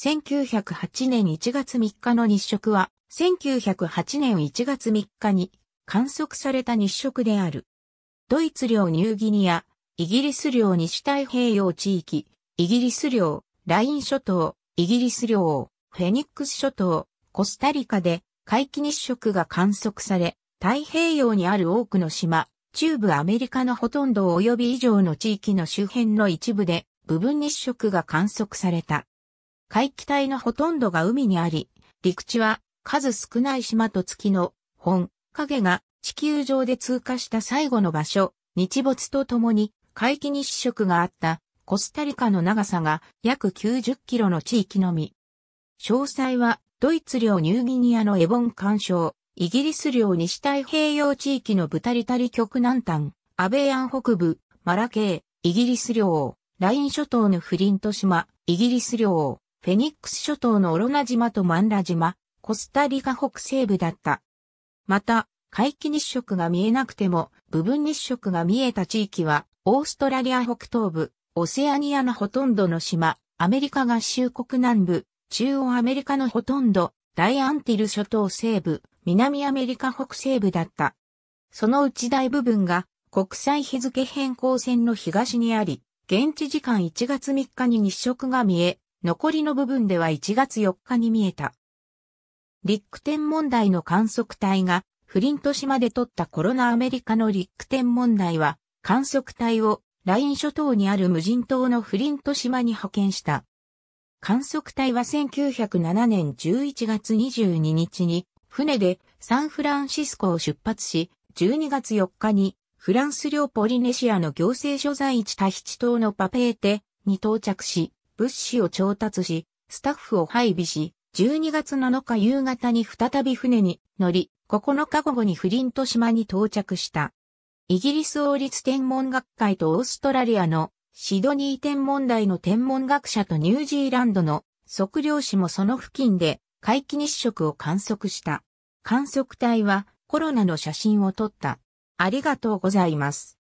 1908年1月3日の日食は、1908年1月3日に観測された日食である。ドイツ領ニューギニア、イギリス領西太平洋地域、イギリス領、ライン諸島、イギリス領、フェニックス諸島、コスタリカで回帰日食が観測され、太平洋にある多くの島、中部アメリカのほとんど及び以上の地域の周辺の一部で部分日食が観測された。海域帯のほとんどが海にあり、陸地は数少ない島と月の本影が地球上で通過した最後の場所、日没とともに海域に試食があったコスタリカの長さが約90キロの地域のみ。詳細はドイツ領ニューギニアのエボン干渉、イギリス領西太平洋地域のブタリタリ極南端、アベアン北部、マラケー、イギリス領、ライン諸島のフリント島、イギリス領、フェニックス諸島のオロナ島とマンラ島、コスタリカ北西部だった。また、海既日食が見えなくても、部分日食が見えた地域は、オーストラリア北東部、オセアニアのほとんどの島、アメリカ合衆国南部、中央アメリカのほとんど、大アンティル諸島西部、南アメリカ北西部だった。そのうち大部分が国際日付変更線の東にあり、現地時間1月3日に日食が見え、残りの部分では1月4日に見えた。リック天問題の観測隊がフリント島で取ったコロナアメリカのリック天問題は観測隊をライン諸島にある無人島のフリント島に派遣した。観測隊は1907年11月22日に船でサンフランシスコを出発し、12月4日にフランス領ポリネシアの行政所在地タヒチ島のパペーテに到着し、物資を調達し、スタッフを配備し、12月7日夕方に再び船に乗り、9日午後にフリント島に到着した。イギリス王立天文学会とオーストラリアのシドニー天文台の天文学者とニュージーランドの測量士もその付近で皆既日食を観測した。観測隊はコロナの写真を撮った。ありがとうございます。